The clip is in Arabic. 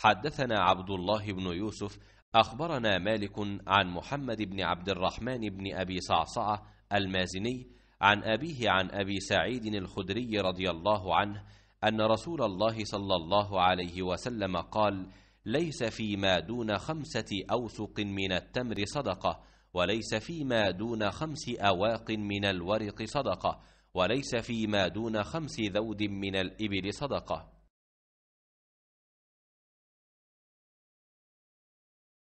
حدثنا عبد الله بن يوسف أخبرنا مالك عن محمد بن عبد الرحمن بن أبي صعصعة المازني عن أبيه عن أبي سعيد الخدري رضي الله عنه أن رسول الله صلى الله عليه وسلم قال ليس فيما دون خمسة أوسق من التمر صدقة وليس فيما دون خمس أواق من الورق صدقة وليس فيما دون خمس ذود من الإبل صدقة